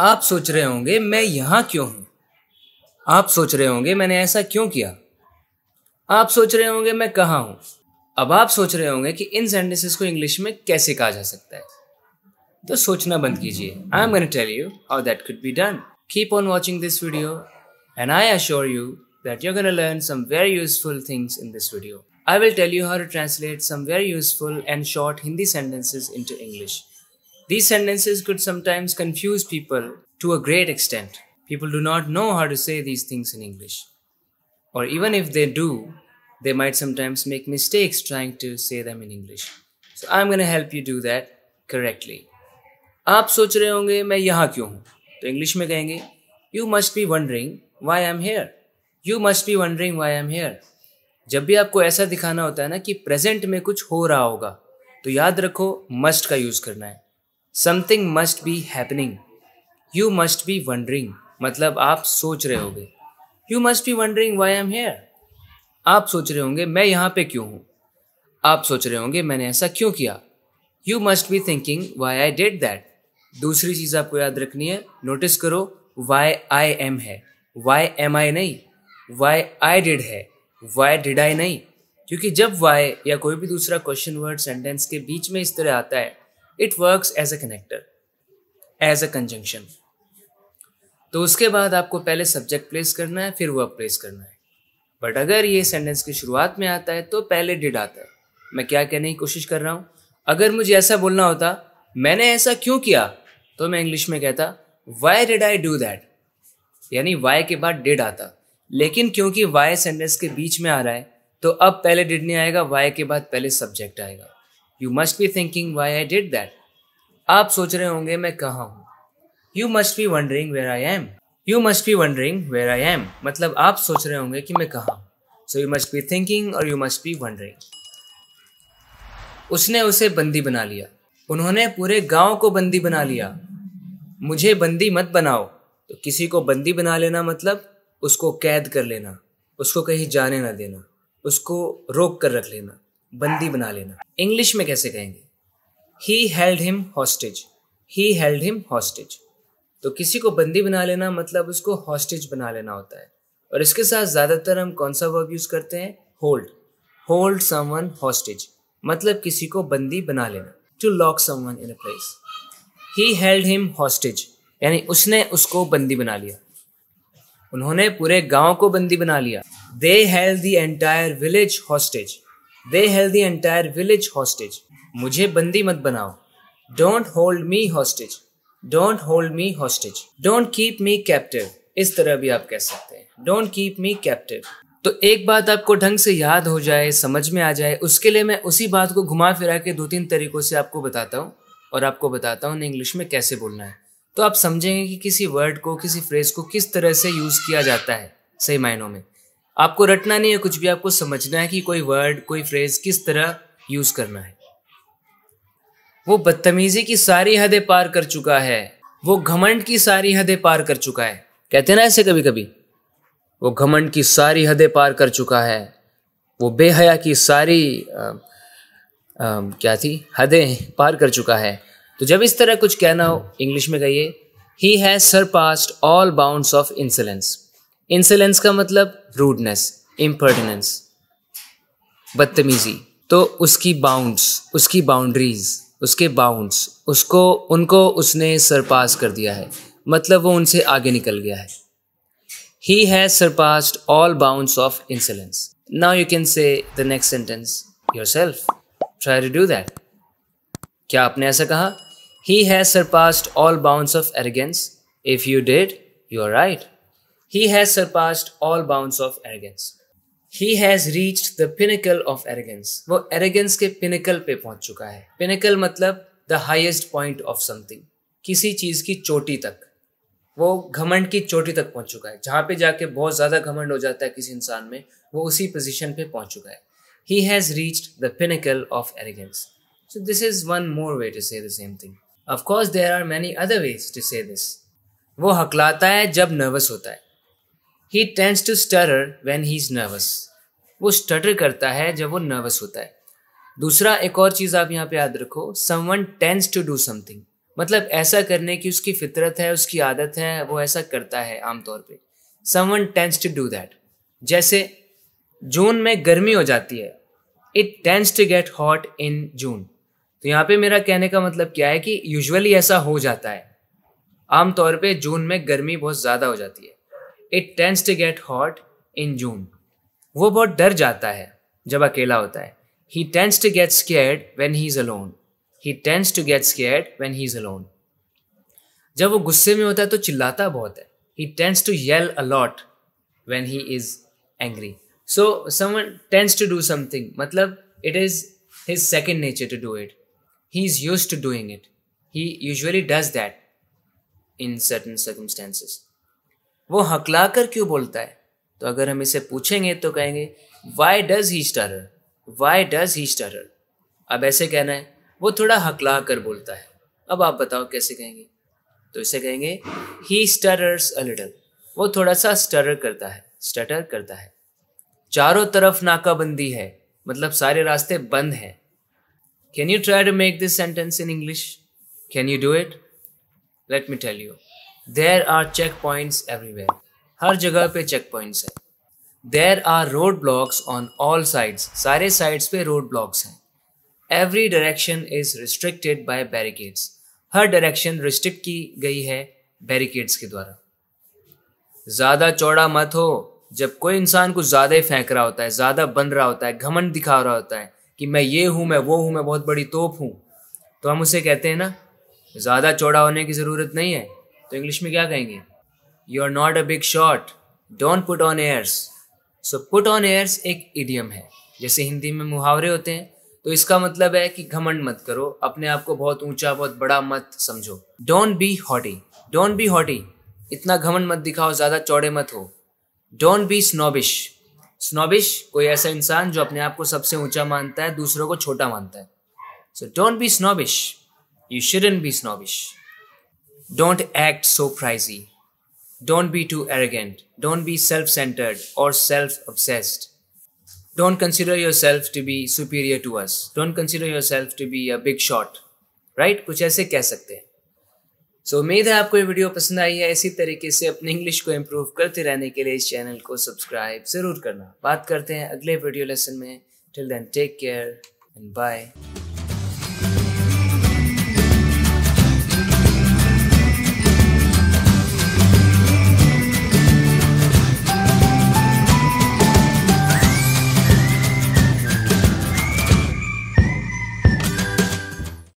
आप सोच रहे होंगे मैं यहाँ क्यों हूँ आप सोच रहे होंगे मैंने ऐसा क्यों किया आप सोच रहे होंगे मैं कहाँ हूँ अब आप सोच रहे होंगे कि इन सेंटेंसेस को इंग्लिश में कैसे कहा जा सकता है तो सोचना बंद कीजिए I am gonna tell you how that could be done keep on watching this video and I assure you that you going to learn some very useful things in this video I will tell you how to translate some very useful and short Hindi sentences into English These sentences could sometimes confuse people to a great extent. People do not know how to say these things in English. Or even if they do, they might sometimes make mistakes trying to say them in English. So I'm going to help you do that correctly. आप सोच रहे होंगे मैं यहाँ क्यों हूँ तो English में कहेंगे You must be wondering why I'm here. You must be wondering why I'm here. जब भी आपको ऐसा दिखाना होता है ना कि प्रेजेंट में कुछ हो रहा होगा तो याद रखो मस्ट का यूज़ करना है something must be happening you must be wondering मतलब आप सोच रहे होंगे you must be wondering why am here आप सोच रहे होंगे मैं यहाँ पे क्यों हूँ आप सोच रहे होंगे मैंने ऐसा क्यों किया you must be thinking why I did that दूसरी चीज़ आपको याद रखनी है नोटिस करो वाई आई एम है वाई एम आई नहीं वाई आई डिड है वाई डिड आई नहीं क्योंकि जब वाई या कोई भी दूसरा क्वेश्चन वर्ड सेंटेंस के बीच में इस तरह आता है it works as a connector as a conjunction तो उसके बाद आपको पहले सब्जेक्ट प्लेस करना है फिर वर्ब प्लेस करना है बट अगर ये सेंटेंस की शुरुआत में आता है तो पहले डिड आता है मैं क्या कहने की कोशिश कर रहा हूँ अगर मुझे ऐसा बोलना होता मैंने ऐसा क्यों किया तो मैं इंग्लिश में कहता why did I do that यानी वाई के बाद डिड आता लेकिन क्योंकि वाई सेंटेंस के बीच में आ रहा है तो अब पहले डिड नहीं आएगा वाई के बाद पहले सब्जेक्ट आएगा you must be thinking why I did that आप सोच रहे होंगे मैं कहाँ हूँ you must be wondering where I am you must be wondering where I am मतलब आप सोच रहे होंगे कि मैं कहाँ हूँ so you must be thinking और यू मस्ट बी वंडरिंग उसने उसे बंदी बना लिया उन्होंने पूरे गांव को बंदी बना लिया मुझे बंदी मत बनाओ तो किसी को बंदी बना लेना मतलब उसको कैद कर लेना उसको कहीं जाने ना देना उसको रोक कर रख लेना बंदी बना लेना इंग्लिश में कैसे कहेंगे he held him hostage he held him hostage तो किसी को बंदी बना लेना मतलब उसको हॉस्टेज बना लेना होता है और इसके साथ ज़्यादातर हम कौन सा वर्ब यूज़ करते हैं होल्ड होल्ड समवन हॉस्टेज मतलब किसी को बंदी बना लेना to lock someone in a place he held him hostage यानी उसने उसको बंदी बना लिया उन्होंने पूरे गांव को बंदी बना लिया they held the entire village hostage they held the entire village hostage मुझे बंदी मत बनाओ don't hold me hostage don't hold me hostage don't keep me captive इस तरह भी आप कह सकते हैं डोंट कीप मी कैप्टिव तो एक बात आपको ढंग से याद हो जाए समझ में आ जाए उसके लिए मैं उसी बात को घुमा फिरा के दो तीन तरीकों से आपको बताता हूँ और आपको बताता हूँ इंग्लिश में कैसे बोलना है तो आप समझेंगे कि किसी वर्ड को किसी फ्रेज को किस तरह से यूज़ किया जाता है सही मायनों में आपको रटना नहीं है कुछ भी आपको समझना है कि कोई वर्ड कोई फ्रेज किस तरह यूज करना है वो बदतमीजी की सारी हदें पार कर चुका है वो घमंड की सारी हदें पार कर चुका है कहते हैं ना ऐसे कभी कभी वो घमंड की सारी हदें पार कर चुका है वो बेहया की सारी आ, आ, क्या थी हदें पार कर चुका है तो जब इस तरह कुछ कहना हो इंग्लिश में कहिए he has surpassed all bounds of insolence insolence का मतलब रूडनेस इम्पर्टनेंस बदतमीजी तो उसकी बाउंड्स उसकी बाउंड्रीज उसके बाउंड्स उसको उनको उसने सरपास कर दिया है मतलब वो उनसे आगे निकल गया है he has surpassed all bounds of insolence now you can say the next sentence yourself try to do that क्या आपने ऐसा कहा he has surpassed all bounds of arrogance if you did you are right He has surpassed all bounds of arrogance. He has reached the pinnacle of arrogance. वो arrogance के pinnacle पे पहुंच चुका है Pinnacle मतलब the highest point of something. किसी चीज की चोटी तक वो घमंड की चोटी तक पहुंच चुका है जहां पे जाके बहुत ज़्यादा घमंड हो जाता है किसी इंसान में वो उसी पोजिशन पे पहुंच चुका है he has reached the pinnacle of arrogance so this is one more way to say the same thing of course there are many other ways to say this वो हकलाता है जब नर्वस होता है he tends to stutter when he is nervous वो stutter करता है जब वो नर्वस होता है दूसरा एक और चीज़ आप यहाँ पे याद रखो someone tends to do something मतलब ऐसा करने की उसकी फितरत है उसकी आदत है वो ऐसा करता है आमतौर पर someone tends to do that जैसे जून में गर्मी हो जाती है it tends to get hot in June तो यहाँ पे मेरा कहने का मतलब क्या है कि यूजुअली ऐसा हो जाता है आमतौर पे जून में गर्मी बहुत ज़्यादा हो जाती है it tends to get hot in June वो बहुत डर जाता है जब अकेला होता है he tends to get scared when he is alone he tends to get scared when he is alone जब वो गुस्से में होता है तो चिल्लाता बहुत है he tends to yell a lot when he is angry so someone tends to do something मतलब it is his second nature to do it he is used to doing it he usually does that in certain circumstances वो हकला कर क्यों बोलता है तो अगर हम इसे पूछेंगे तो कहेंगे why does he stutter why does he stutter अब ऐसे कहना है वो थोड़ा हकला कर बोलता है अब आप बताओ कैसे कहेंगे तो इसे कहेंगे ही स्टरर्स अ लिटल वो थोड़ा सा स्टर करता है स्टटर करता है चारों तरफ नाकाबंदी है मतलब सारे रास्ते बंद हैं can you try to make this sentence in English can you do it let me tell you there are checkpoints everywhere हर जगह पे चेक पॉइंट्स हैं there are roadblocks on all sides सारे sides पे roadblocks हैं every direction is restricted by barricades हर direction restrict की गई है बैरिकेड्स के द्वारा ज़्यादा चौड़ा मत हो जब कोई इंसान कुछ ज़्यादा ही फेंक रहा होता है ज़्यादा बन रहा होता है घमंड दिखा रहा होता है कि मैं ये हूँ मैं वो हूँ मैं बहुत बड़ी तोप हूँ तो हम उसे कहते हैं ना ज़्यादा चौड़ा होने की ज़रूरत नहीं है तो इंग्लिश में क्या कहेंगे you are not a big shot don't put on airs so put on airs एक इडियम है जैसे हिंदी में मुहावरे होते हैं तो इसका मतलब है कि घमंड मत करो अपने आप को बहुत ऊंचा बहुत बड़ा मत समझो don't be haughty don't be haughty इतना घमंड मत दिखाओ ज़्यादा चौड़े मत हो डोंट बी स्नोबिश स्नोबिश कोई ऐसा इंसान जो अपने आप को सबसे ऊंचा मानता है दूसरों को छोटा मानता है so don't be snobbish you shouldn't be snobbish Don't act so pricey. Don't be too arrogant. Don't be self centered or self obsessed. Don't consider yourself to be superior to us. Don't consider yourself to be a big shot. Right right? कुछ ऐसे कह सकते हैं सो so, उम्मीद है आपको ये video पसंद आई है इसी तरीके से अपने इंग्लिश को इम्प्रूव करते रहने के लिए इस चैनल को सब्सक्राइब ज़रूर करना बात करते हैं अगले वीडियो लेसन में till then take care and bye